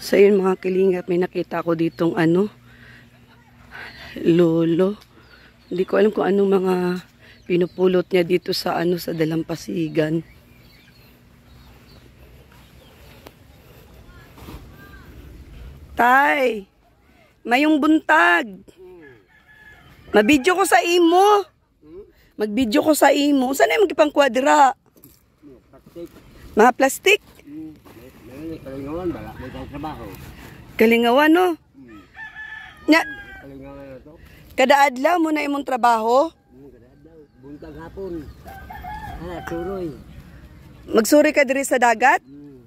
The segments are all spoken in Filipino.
So yun mga kilingap, may nakita ko ditong ano, lolo. Hindi ko alam kung anong mga pinupulot niya dito sa ano, sa dalampasigan. Tay, mayong buntag. Mabidyo ko sa imo. Magbidyo ko sa imo. Saan ay magipang kwadra? Mga plastic? plastic? Kalingawan, bala may trabaho. Kalingawan, no? Hmm. Nya, Kalingawan na to. Kada adlaw mo na imong trabaho? Hmm, kada adlaw. Buntag hapon. Ah, suroy. Magsuri ka diri sa dagat? Hmm.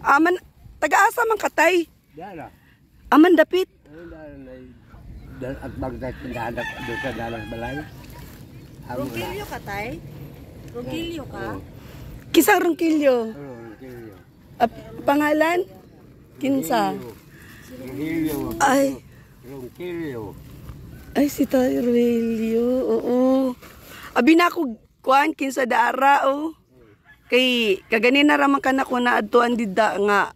Aman, taga-asa man katay? Dala. Aman dapit? Aman dala na at bagdag pinahanap doon sa dalang balay. Rungkilyo ka, tay? Rungkilyo ka? Hmm. Kisang rungkilyo? Oo, oh, rungkilyo. Uh, pangalan? Kinsa? Rogelio. Ay. Rogelio. Ay, si Tay Rogelio. Oo. Abi na ako kuan kinsa daara oh. Kay kagani na raman kana na na adtuan didda nga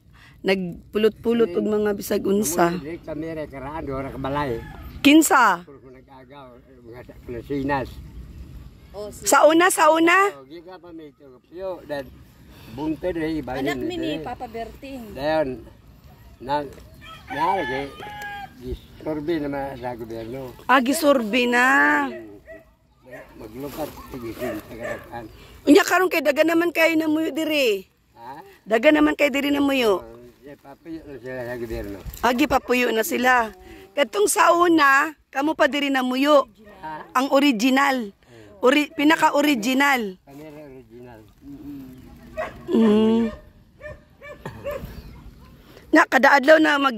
nagpulot-pulot og mga bisag unsa. Kamera karaan do ra kabalay. Kinsa? Sa una, sa una? Oh, oh giga bunte diri eh, ibahin anak mini eh. Papa Berting dayon na nalagi eh, gisorbi na sa gobyerno ah gisorbi na maglupat tigisin sa kadakan unya karon kay daga naman kayo na muyo diri ha daga naman kay diri na muyo oh, Papuyo na sila sa gobyerno. Agi ah, papuyo na sila. Katong sa una, kamo pa diri na muyo. Ang original. Ori, pinaka-original. Kamera Mm. kada adlaw na mag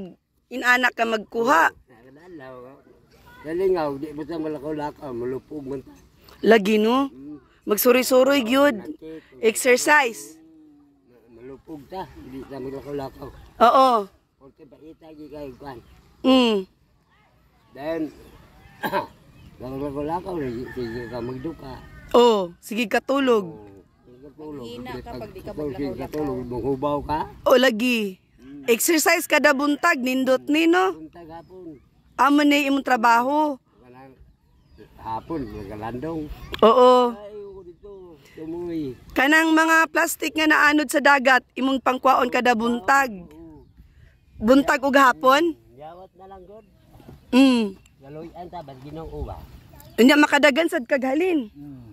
inanak ka magkuha. Kada Kadaadlaw. Dalingaw di basta malakaw-lakaw ah, malupog man. Lagi no? Mm. Magsuri-suroy gyud. Exercise. Mm, malupog ta, di ta malakaw-lakaw. Oh. Oo. Porque baita gi kay kwan. Mm. Then Gamagulakaw lagi oh, sige ka magduka. Oh, sige katulog. Oh. Hina ka pag di ka maglaro O lagi. Exercise kada buntag nindot nino. Buntag hapon. Amo ni imong trabaho. Hapon magalandong. Oo. Kanang mga plastic nga naanod sa dagat imong pangkwaon kada buntag. Buntag ug hapon? Mm, yawat na lang gud. Mm. Galoyan ta ban ginong uwa. Unya makadagan sad kaghalin. Mm.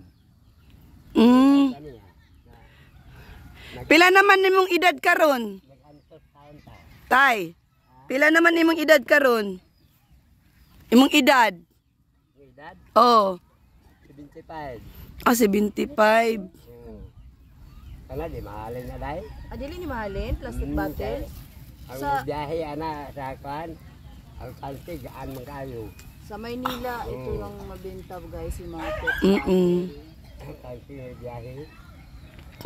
Mm. Pila naman nimong edad karon? Tay. Pila naman imong edad karon? Imong edad? Edad? Oh. 75. Ah, 75. Hmm. Kala di mahalin na dai. Ah, ni mahalin plastic mm, bottle. Ang sa... biyahe ana sa kan. Ang kalsig an kayo. Sa Maynila, ito yung mm. mabintab guys, yung mga Mm-mm. Ang kalsig biyahe.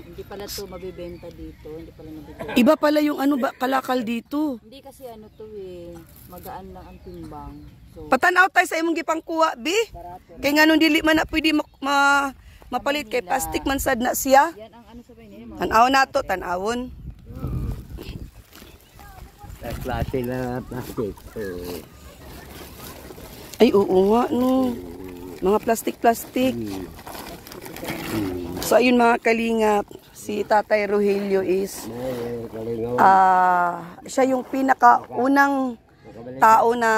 Hindi pala to mabibenta dito, hindi pala nabibenta. Iba pala yung ano ba, kalakal dito. Hindi kasi ano to eh, magaan lang ang timbang. So, Patanaw tayo sa imong gipangkuha, bi. Kay nganong dili man na pwede ma, ma mapalit kay plastic man sad na siya. Yan ang ano sa pinili mo. Oh. Tanaw na tanawon. Klase na plastic. Eh. Ay oo nga no. Mga plastic-plastic. Hmm. So ayun mga kalingap, si Tatay Rogelio is uh, siya yung pinakaunang tao na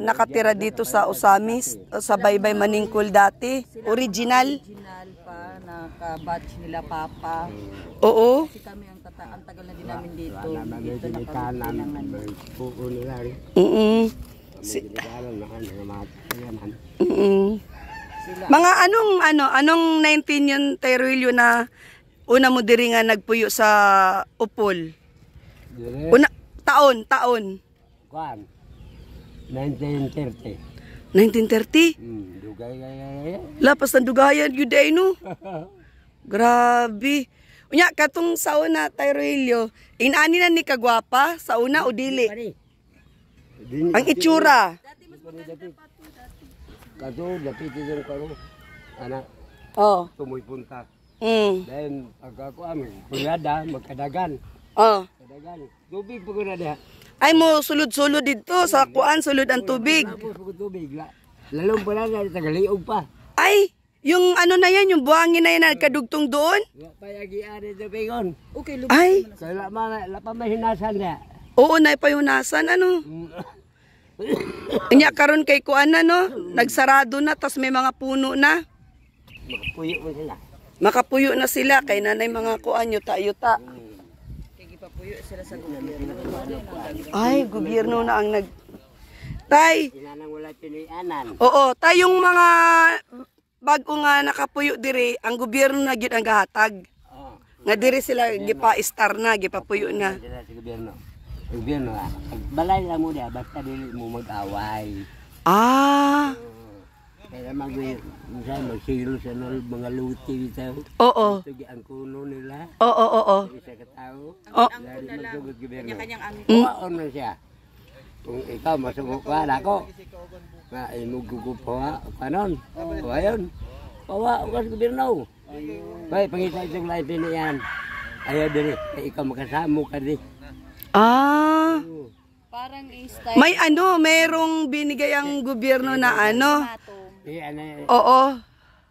nakatira dito sa Osamis, sa Baybay Maningkul dati, original. Original pa, naka-batch nila Papa. Oo. Kasi kami ang, tata ang tagal na din namin dito. Dito nakabatch nila. Mm -mm. Si mm sila. Mga anong ano, anong 19 yun Teruelio na una mo diri nga nagpuyo sa Upol? Dire. Una taon, taon. Kwan. 1930. 1930? Mm, dugayan. Lapas ng no. Grabe. Unya katong sa una Tyroelio, inani na ni kagwapa sa una o dili. Ang itsura. Dati mas maganda pa Kaso, napiti din ko anak. Oo. Oh. Tumoy punta. Mm. Then, pagka ko amin, ah, kunyada, magkadagan. Oo. Oh. Kadagan. Tubig po kunyada. Ay mo, sulod-sulod dito. Sa kuan, sulod ang tubig. Ako, sulod tubig. Lalong pala na, pa. Ay! Yung ano na yan, yung buhangin na yan, nagkadugtong doon? Payagi-ari sa pingon. Okay, lupa. Ay! Kaya so, lapamahinasan na. Oo, naipahinunasan. Ano? Mm. Anya karon kay kuan na no? Nagsarado na tas may mga puno na. Makapuyo na sila. Makapuyo na sila kay nanay mga kuan yuta yuta. Papuyo sila sa gobyerno. Ay, gobyerno na ang nag Tay. Oo, tayong mga bago nga nakapuyo diri, ang gobyerno na gyud ang gahatag. Nga diri sila gipa-star na, gipapuyo na. Sa gobyerno. Gobyerno ha. Balay lang mo na, basta dili mo mag-away. Ah! Kaya mag minsan magsilo sa nal, mga luti bitaw. Oo. Tugi ang kuno nila. Oo, oo, oo. Isa ka tao. Oo. Oh. Lari magsugot gobyerno. Kanya-kanyang angin. Mm. Kumaon na siya. Kung ikaw masugot ka na ako. Na imugugup pa kanon. O ayon. Pawa ugas gobyerno. Bay, pangita itong lain din yan. Ayaw din. Ikaw makasamo ka din. Ah. Parang style. May ano, merong binigay ang gobyerno na ano? Eh, ano. eh, ano Oo.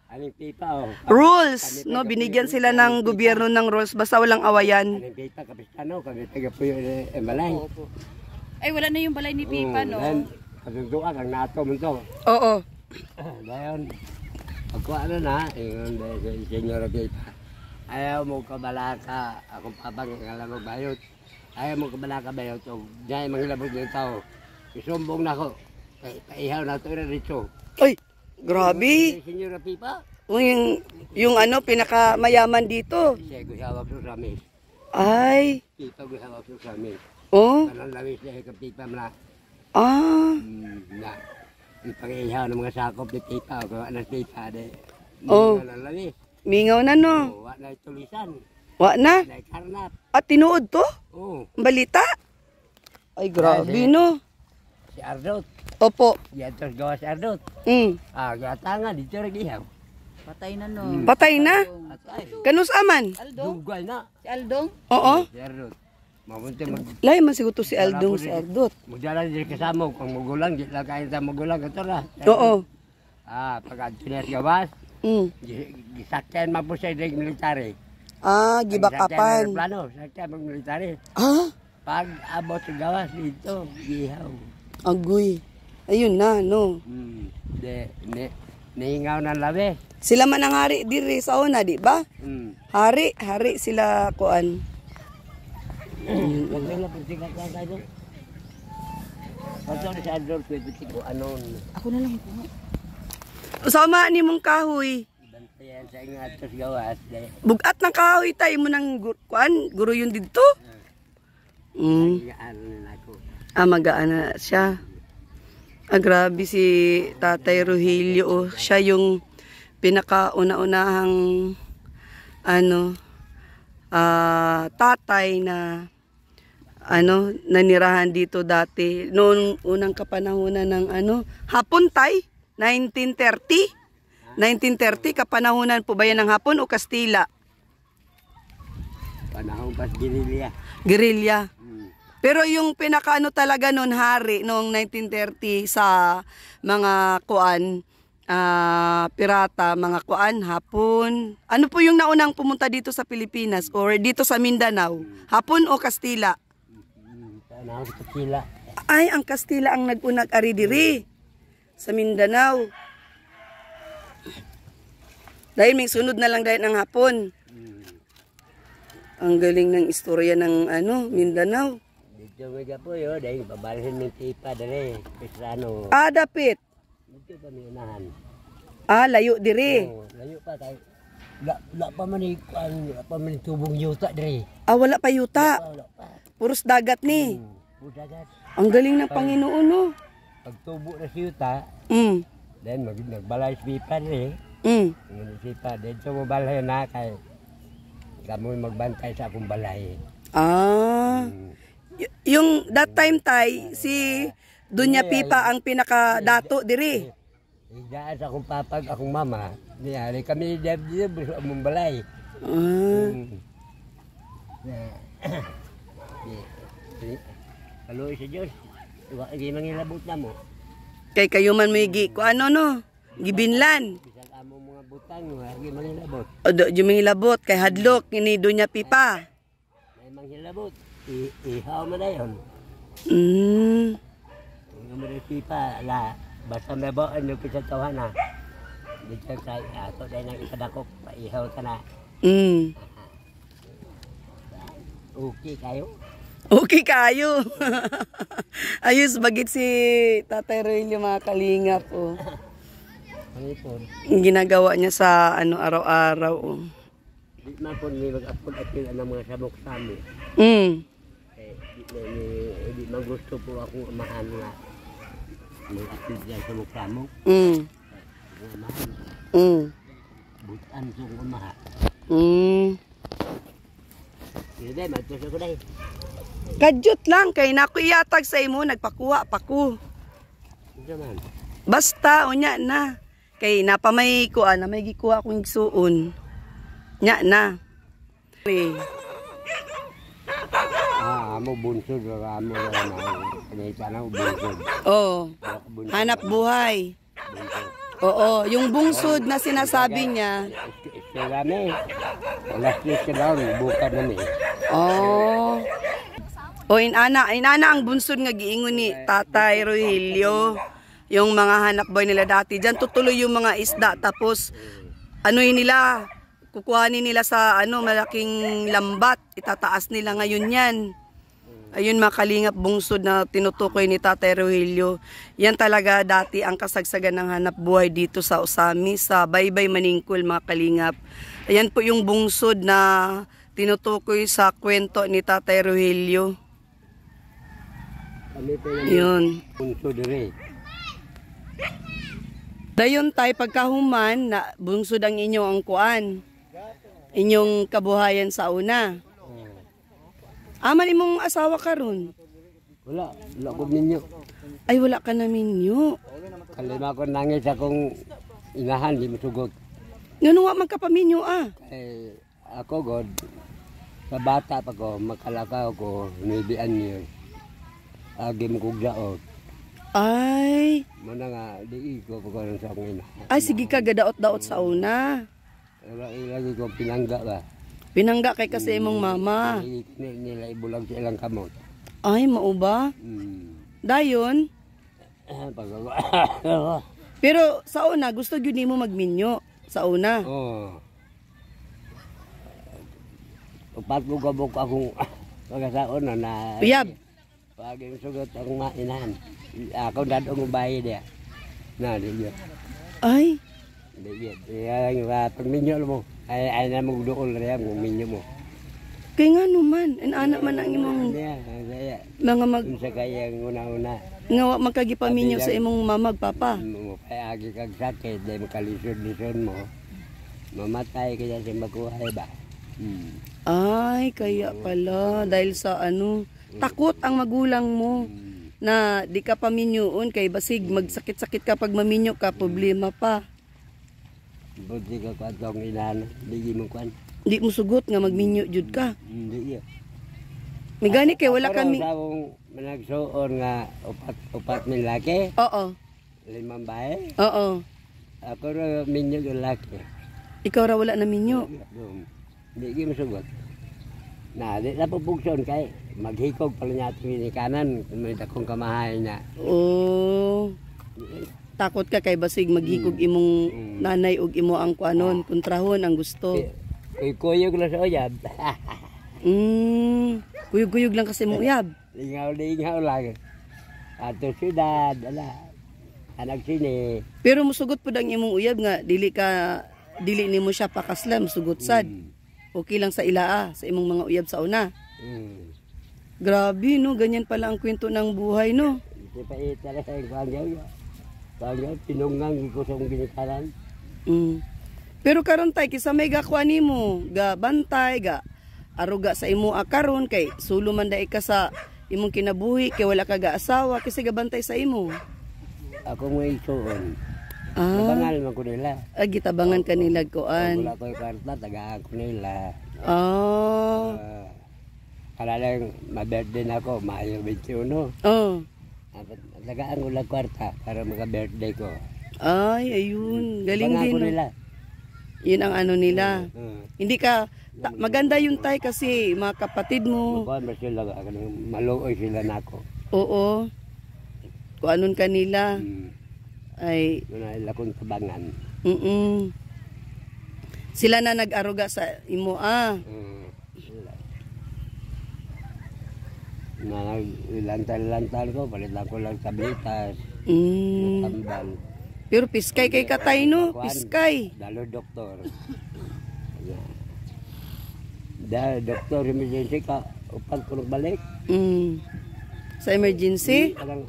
Aling pipa, oh. Rules, no? Binigyan sila ng gobyerno ng rules. Basta walang awayan. Aling pipa, kapitano, kapitaga po yung eh, balay. Eh, Ay, wala na yung balay ni pipa, mm, no? Then, kasundukan, ang nato mo to. Oo. Dahil, pagkuha ano na na, yung eh, senyora pipa. Ayaw mo kabalaka, akong papang alam mo bayot ayaw mo kabalaka ba yun to. Diyan mga labot ng tao. Isumbong na ako. Paihaw na ito rito. Ay, grabe. Senyora Pipa. Yung, yung ano, pinakamayaman dito. Siya, gusawag sa amin. Ay. Pipa, gusawag sa amin. Oh? Parang labis na yung pipa mo Ah. Mm, na. Ipag-ihaw ng mga sakop ni pipa. Kung ano pipa, de. Oh. Eh. Mingaw na no. Oh, wa na tulisan. Wa na? At tinuod to? Oh. Balita? Ay, grabe, no? Si Arnold. Opo. Yan terus gawa si Arnold. Mm. Ah, gatangan dito rin iyaw. Patay na no. Hmm. Patay na? At ay, Kanus aman? Aldong? dugal na. Si Aldong? Oo. Si Arnold. Mamunti mag... Lahi man si Aldong si Ardot. Magdala din kasama kung magulang, di lang kain sa magulang. Ito na. Oo. Ah, pag Antunes gawas, Mm. gisakyan man po siya ng military. Ah, gibakapan. Plano, sa tabang military. Ah? Pag abot sa gawas dito, gihaw. Agoy. Ayun na, no? Hmm. De, ne, naingaw ng labi. Sila man ang hari diri sa una, di ba? Hmm. Hari, hari sila kuan. Ako na lang po. Usama ni mong kahoy sa inyo atos gawas. Bugat ng kahoy tayo mo ng gu kwan, guro yun dito. Mm. Ah, magaan siya. Ah, grabe si Tatay Rogelio. Oh. Siya yung pinakauna-unahang ano, ah, tatay na ano, nanirahan dito dati. Noong unang kapanahonan ng ano, hapon tay, 1930. 1930, kapanahunan po ba yan ng Hapon o Kastila? Panahon pa girilya. Girilya. Hmm. Pero yung pinakaano talaga noon hari noong 1930 sa mga kuan, uh, pirata, mga kuan, hapon. Ano po yung naunang pumunta dito sa Pilipinas or dito sa Mindanao? Hapon o Kastila? Kastila. Ay, ang Kastila ang nag-unag ari diri sa Mindanao. Dahil may sunod na lang dahil ng hapon. Ang galing ng istorya ng ano, Mindanao. Dito mga po yun, dahil babalihin ng tipa dali, eh, Pisano. Ah, dapit. Dito kami unahan. Ah, layo diri. Oh, layo pa tayo. Wala, wala pa man ang wala pa man tubong yuta diri. Ah, wala pa yuta. Wala pa, wala pa. Puros dagat ni. Hmm, puros dagat. Ang galing ng Pag, Panginoon no. Oh. Pag tubo na si yuta, mm. then mag, nagbalay si pipa diri. Mm. Munisipal. Dito mo balay na kay kami magbantay sa akong balay. Ah. Mm. Y- yung that time tay si Dunya Pipa ang pinakadato diri. Igaan sa akong papag, akong mama. Niyari kami dito sa akong balay. Ah. Mm. Kaloy sa Diyos. Hindi mangilabot na mo. Kay kayo man may gi. Kung ano no? Gibinlan mo mga butang mo, hindi manghilabot. O, gi yung manghilabot, kay hadlok, ini dunya niya pipa. May manghilabot, I, ihaw mo na yun. Mm. Yung mga pipa, la, basta may boan yung pisatawa na. Dito sa ato dahil nang isadakok, paihaw ka na. Mm. Okay kayo? Okay kayo. Ayos, bagit si Tatay Roy yung mga kalingap oh. Panipon. ginagawa niya sa ano araw-araw. Oh. Di man po ni mag-upload at yun ang mga sabok sa amin. Mm. Eh, di, eh, di, gusto po ako amahan na mag-upload yan sa muksamok. Mm. Eh, amahan. Mm. Butan sa umaha. Mm. Hindi, magtuso ko dahil. Kadyot lang kay nako iyatag sa imo nagpakuha pa ko. Basta unya na. Kay napamay kuha ah, na may gikuha akong suon. Nya na. Ah, amo bunsod, ah, amo Kanita na bunsod. oh Hanap buhay. Bunsod. Oo, yung bungsod na sinasabi niya. Wala ni. Last year ka daw, buka na ni. Oo. Oh. O oh, inana, inana ang bunsod nga giingon ni Tatay Rogelio yung mga hanap boy nila dati. Diyan tutuloy yung mga isda tapos ano nila, kukuhanin nila sa ano malaking lambat, itataas nila ngayon yan. Ayun mga kalingap bungsod na tinutukoy ni Tatay Rogelio. Yan talaga dati ang kasagsagan ng hanap buhay dito sa Osami sa Baybay Maningkol mga kalingap. Ayan po yung bungsod na tinutukoy sa kwento ni Tatay Rogelio. Yun. Bungsod rin. Dayon tay pagkahuman na bungsod ang inyo ang kuan. Inyong kabuhayan sa una. Aman ah, imong asawa karon? Wala, wala ko ninyo. Ay wala ka na minyo. Kalima ko nangis akong inahan di masugod. Ngano nga magkapaminyo ah? Eh, ako god. Sa bata pa ko, makalakaw ko, nibian niyo. Agim ah, kong daot. Ay. Mana nga, di ko pagkaroon sa akin. Ay, sige ka, gadaot-daot sa una. Lagi ko pinangga ba? Pinangga kay kasi imong mm. mama. Nila ibulag sa ilang kamot. Ay, mauba? Hmm. Dayon? Ah, Pero sa una, gusto yun mo magminyo. Sa una. Oo. Oh. Patlo ka mo akong pagkasaon na na... Piyab. Pagi sugat ang mainan. Ako dadong bayi dia. Na dia. Ay. Dia dia yang batang minyo mo. Ay ay na magdukol dool dia mo minyo mo. Kay nga naman, an anak man ang imong mga mag sa kaya una-una. Nga wa makagipaminyo sa imong mamag papa. Mm, mo agi kag sakit day makalisod-lisod mo. Mamatay kaya si makuha ba. Hmm. Ay, kaya pala dahil sa ano Takot ang magulang mo na di ka paminyoon kay basig magsakit-sakit ka pag maminyo ka problema pa. Buti ka kwan tong ilan, di mo kwan. Di mo sugot nga magminyo jud ka. Hindi mm, iya. May gani kay wala kami. Ako managsuon nga upat upat min laki. Oo. Limang bae. Oo. Ako ra minyo yung laki. Ikaw ra wala na minyo. Di mo sugot. Na, di na pupugson kay maghikog pala niya at kanan kung may dakong kamahay niya. Oo. Oh, takot ka kay basig maghikog mm. imong mm. nanay ug imo ang kwanon, kuanon, ah. kontrahon ang gusto. Kuyog lang sa uyab. mm, kuyog-kuyog lang kasi mo uyab. Lingaw-lingaw lang. Ato syudad, ala. Anak sini. Pero musugot po dang imong uyab nga dili ka dili nimo siya pakaslam sugot sad. Mm. Okay lang sa ilaa sa imong mga uyab sa una. Mm. Grabe, no? Ganyan pala ang kwento ng buhay, no? Hindi pa eh, talaga yung kanyang. Kanyang, pinungang ko sa ginikaran. Mm. Pero karon tay, kisa may gakuha ni mo, ga bantay, ga aruga sa imo akaron, kay sulo man ka sa imong kinabuhi, kay wala ka ga asawa, ga bantay sa imo. Ako mo isuon. Ah. Tabangal man ko nila. Ah, gitabangan ka nila kuan. Wala ko yung karta, tagaan ko nila. Ah. Uh, Alala yung ma-birthday na ako, Mayo 21. Oo. Oh. Lagaan ko lang kwarta para maka-birthday ko. Ay, ayun. Galing Pangako din. nila. Yun ang ano nila. Uh, uh, Hindi ka, ta, maganda yung tay kasi mga kapatid mo. Mabuhan sila, ano, maluoy sila na ako. Oo. Kung anon kanila. Hmm. Ay. Manahil akong tabangan. Mm -mm. Sila na nag-aruga sa imo ah. Hmm. na lantan-lantan ko, palitan ko lang sa bilitas. Mm. Tambal. Pero piskay kay katay no, piskay. Dalo doktor. Dahil doktor emergency ka, upang ko balik. Mm. Sa emergency? Parang,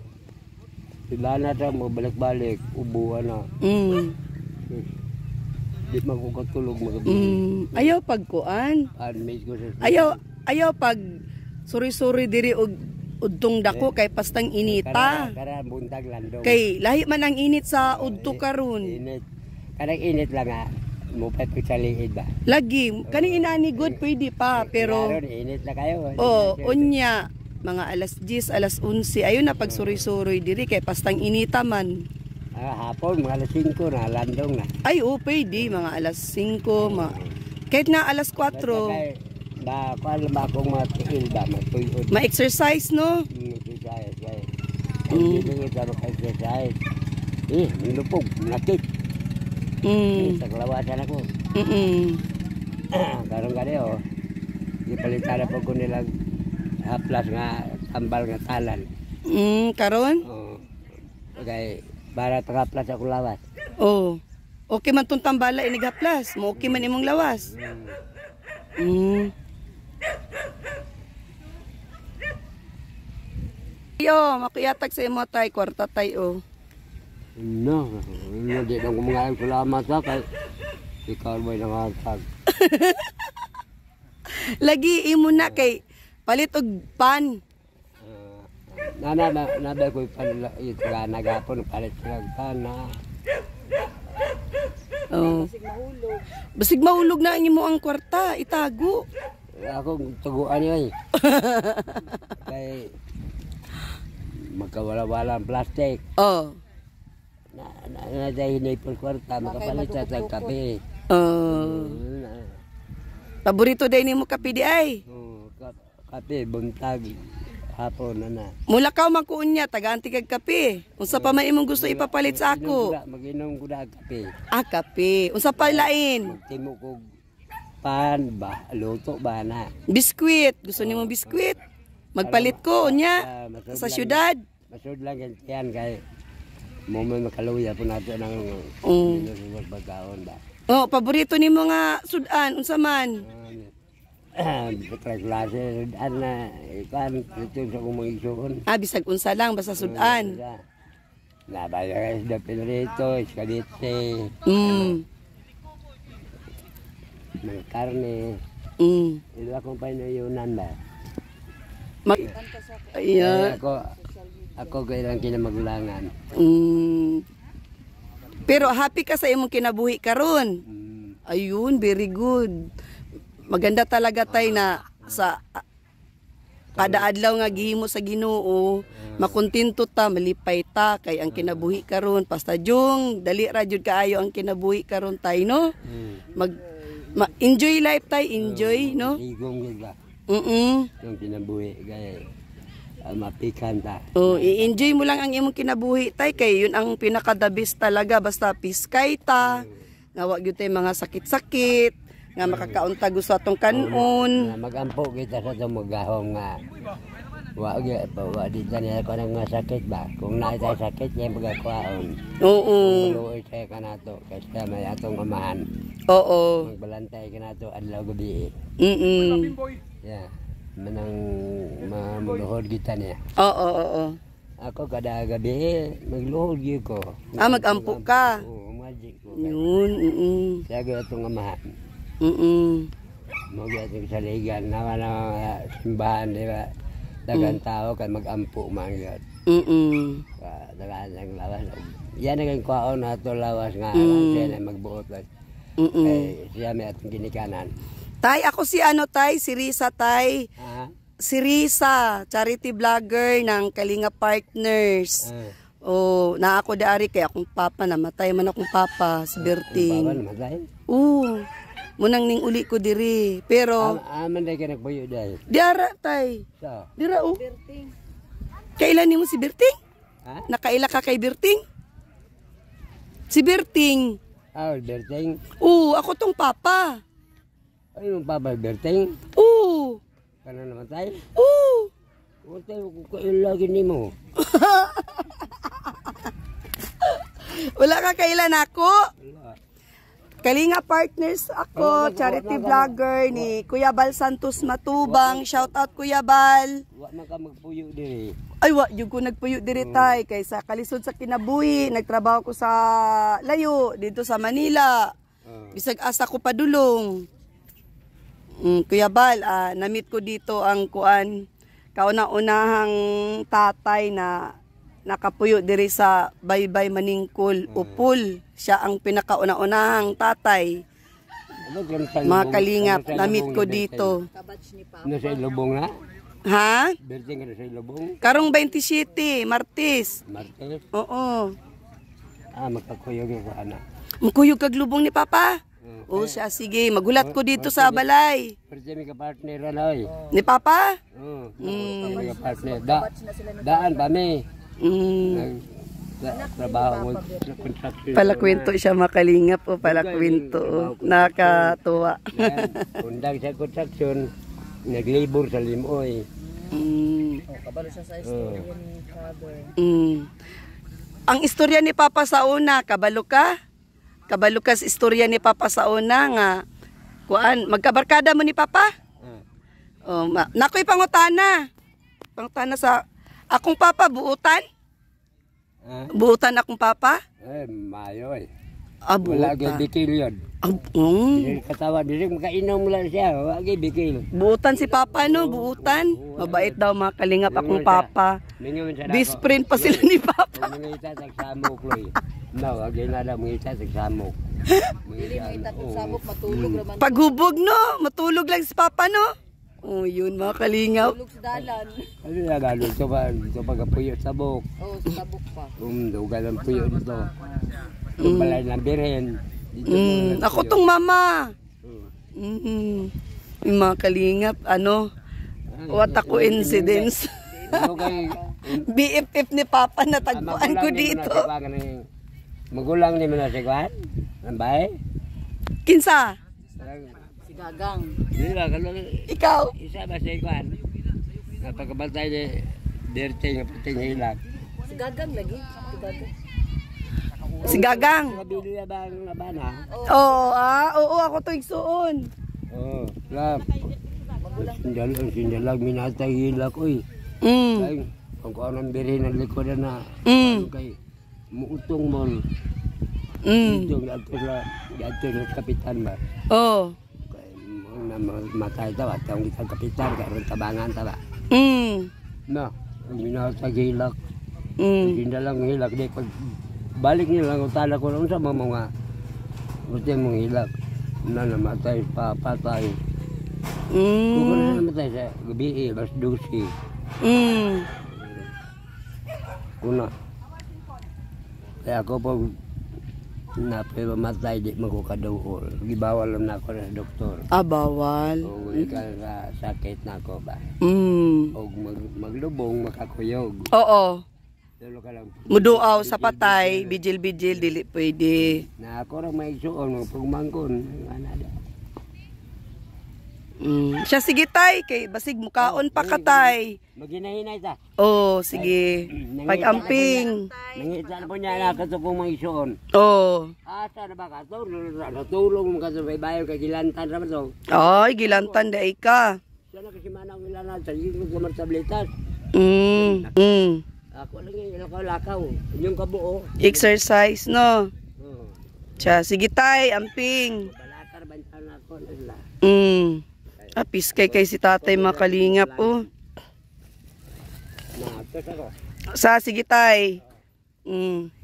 sila na ito, magbalik-balik, ubuan na. Mm. Di man ko katulog. Mm. Ayaw pagkuan. Ayaw, ayaw pag Suri-suri diri og udtong dako kay pastang inita. Kara ah. buntag landong. Kay lahi man ang init sa udto karon. Init. Kanang init lang ah mupat ko sa lihid ba? Lagi. Kaning inani good pwede pa, pero... Karon, init na kayo. Oo, oh, unya. Mga alas 10, alas 11. Ayun na pag suroy-suroy diri kay pastang inita man. Ah, hapon, mga alas 5 na, landong na. Ay, oo, oh, pwede. Mga alas 5, mga... Kahit na alas 4 ba kuan ba akong matigil ba matuyod ma-exercise no mm, exercise ay mm. hindi mm. exercise eh nilupog nakit mm. Eh, sa kalawatan ako mm -mm. karon gani di palitara pa ko nilang haplas nga tambal nga talan mm karon oh kay para tagaplas ako lawas oh okay man tong tambala inigaplas, mo okay man imong lawas Mm. mm. Yo, makiyatag sa imo tay kwarta tay o. Oh. No, no di lang kumangayon ko salamat sa kay ikaw may nangartag. Lagi imo na kay palit og pan. Eh, na na na na ba ko pan ito nga nagapon palit lang pan na. Oh. Basig mahulog na imo ang kwarta, itago ako tuguan yun. Eh. Kay magkawala-wala ang plastic. Oh. Na, na, na dahil na ipon kwarta, makapalit sa kape. oh. Mm, Paborito dahil ni mo kape di ay? Oo, oh, kape, buntag. Hapon na na. Mula ka magkuon niya, taganti kag kape. Unsa pa oh, may imong gusto ipapalit sa ako? Mag-inom ko kape. Ah, kape. Unsa pa lain? Magtimo ko pan ba luto ba na biskwit gusto niyo oh. mo biskwit magpalit ko unya uh, sa syudad masud lang gantian kay mo man makaluya po nato nang oh. um. bagaon ba oh paborito ni mga sudan unsa man Bisag ah, klase sudan na ikan eh, ito sa kong Ah, bisag unsa lang, basta sudan. Ah, Nabayas na pinrito, iskalitse. Mm ng karne. Mm. Ito akong pinayunan ba? Mag yeah. Ay, ako, ako kailang kinamagulangan. Mm. Pero happy ka sa imong kinabuhi karon. Mm. Ayun, very good. Maganda talaga tay na sa kada adlaw nga gihimo sa Ginoo, makontento ta, malipay ta kay ang kinabuhi karon. Pasta jung, dali ra jud kaayo ang kinabuhi karon tay no. Mm. Mag Ma enjoy life tayo, enjoy, no? Ligong iba. Mm-mm. Yung kinabuhi, gaya. Uh, mapikan ta. Oh, i-enjoy mo lang ang imong kinabuhi tay kay yun ang pinaka the best talaga basta piskay ta. Nga wa gyud tay mga sakit-sakit nga makakauntag gusto atong kanon. Magampo kita sa tumugahong nga ah, Wa ge pa wa di tan ya ko nang sakit ba. Kung na tay sakit ya baga ko aon. Oo. Luoy tay kana to kasta may atong amahan. Oo. Magbelantay kana to adlaw gabi. Mm. Ya. Manang mamuluhod kita niya. Oo oo oo. Ako kada gabi magluhod gyud ko. Ah magampo ka. Oo, magic ko. Yun, mm. Sabi atong amahan. Mm. Mo gyud sa ligan na wala simbahan, di ba? dagan mm. tao kay magampo man yun. Mm -mm. Uh, dagan ang lawas. Yan ang kwaon na lawas nga. Mm. Siya na magbuot. Mm -mm. Eh, siya may ating ginikanan. Tay, ako si ano tay, si Risa tay. Ah? Si Risa, charity vlogger ng Kalinga Partners. Ah. Oh, na ako daari kay akong papa namatay man akong papa si ah, Berting. Papa namatay? Oo. Munang ning uli ko diri. Pero... Aman na ka nagbayo dahil. Diara, tay. Di ra, oh. Berting. Kailan ni mo si Berting? Ha? Nakaila ka kay Berting? Si Berting. Ah, oh, Berting? Oo, ako tong papa. Ay, yung papa Berting? Oo. Kana naman tayo? Oo. O tayo kukain lagi ni mo. Wala ka kailan ako? Wala. Kalinga Partners ako, charity vlogger ni Kuya Bal Santos Matubang. Shout out Kuya Bal. Wa man ka magpuyo diri. Ay wa, yung ko nagpuyo diri tay Kaysa kalisod sa kinabuhi, nagtrabaho ko sa layo dito sa Manila. Bisag asa ko padulong. Mm, Kuya Bal, ah, na ko dito ang kuan kauna-unahang tatay na nakapuyo diri sa Baybay Maningkol, Upol. Siya ang pinakauna-unahang tatay. Ano, Mga kalingap, namit ko dito. Nasa ilubong na? Ha? Virgin ka sa ilubong? Karong 27, Martis. Martis? Oo. Ah, magpagkuyog yung kuhana. Magkuyog kag lubong ni Papa? Okay. Mm. Oo siya, sige. Magulat ko oh, dito sa balay. Virgin ka partner na ano, Ni Papa? Oo. Mm. mm. Partner. daan pa may. Mm trabaho Palakwento siya makalingap o palakwento nakatuwa. Undang sa construction, naglabor sa limoy. Mm. Oh, kabalo siya sa istorya oh. ni Mm. Ang istorya ni Papa sa una, kabalo ka? Kabalo ka sa istorya ni Papa sa una nga kuan magkabarkada mo ni Papa? Mm. Oh, ma- nakoy pangutana. Pangutana sa akong papa buutan. Ah? Eh? Buutan akong papa? Eh, mayo eh. Ah, buutan. Wala kay bikil yun. Ah, um. Katawa, dili makainom lang siya. Wala kay bikil. Buutan si papa, no? Buutan. Mabait daw mga kalingap akong papa. Best pa sila ni papa. Mangita sa samok, Loy. No, agay na lang mangita sa samok. Dili mangita sa samok, matulog naman. Paghubog, no? Matulog lang si papa, no? Oh, yun mga kalingap. Tulog dalan. Ano na galog sa ba? Sa pagapuyo sa buk. Oo, oh, sa buk pa. Um, dugal ang puyo mm. dito. Mm. Balay ng birhen. Ako tong mama. Mm. -hmm. Yung mga kalingap, ano? What ako incidents. BFF ni Papa natagpuan ko dito. Magulang ni mo na si Kwan? Ang bay? Kinsa? Gagang. Di ba? Ikaw? Isa ba sa ikuan? Napagkabantay ni Dirty nga puting hilag. Si Gagang lagi. Si Gagang. Nabili ba ang labana? Oo, ah. Oo, ako to igsuon. Oo, lam. Sindal, sindal lang minatay hilag ko eh. Mm. Kaya, kung kung anong biri ng likodan na, mm. Ano kay, muutong mo. Mm. Itong yato na, yato na kapitan ba? Oo. Oh matay ta ba? Tawang kita kapitan, karoon tabangan ta ba? Mm. Na, ang minahasag hilak. Mm. Hindi lang hilak. Di, pag balik nila lang, tala ko lang sa mga mga gusto mong hilak. Na namatay, pa patay Mm. Kung na ano namatay sa gabi, bas eh, 12. Mm. Kuna. Kaya ako pag na pero matay di magkakaduol. Gibawal lang na ako sa doktor. Ah, bawal? O ikaw sa sakit na ako ba? Mm. O mag, maglubong, makakuyog. Oo. Dalo ka lang. Muduaw sa patay, bijil-bijil, dili pwede. Na ako lang may suon, mga pagmangkon. Ano na Mm. Siya sige tay, kay basig mukaon pa ka tay. Maginahinay ta. Oh, sige. Pag-amping. Nangita na po niya na kasukong mga isoon. Oo. Oh. Asa na ba ka? Natulong mga kasubay-bayo kay Gilantan na ba to? Ay, Gilantan dahi ka. Siya na kasi manang ilanan sa gilog naman sa blitas. Mm. Mm. Ako lang yung lakaw-lakaw. Yung kabuo. Exercise, no? Oh. Siya, sige tay, amping. Balakar, ba na ako nila? Mm. Apis kay kay si tatay makalingap oh. Sa sige tay. Mm.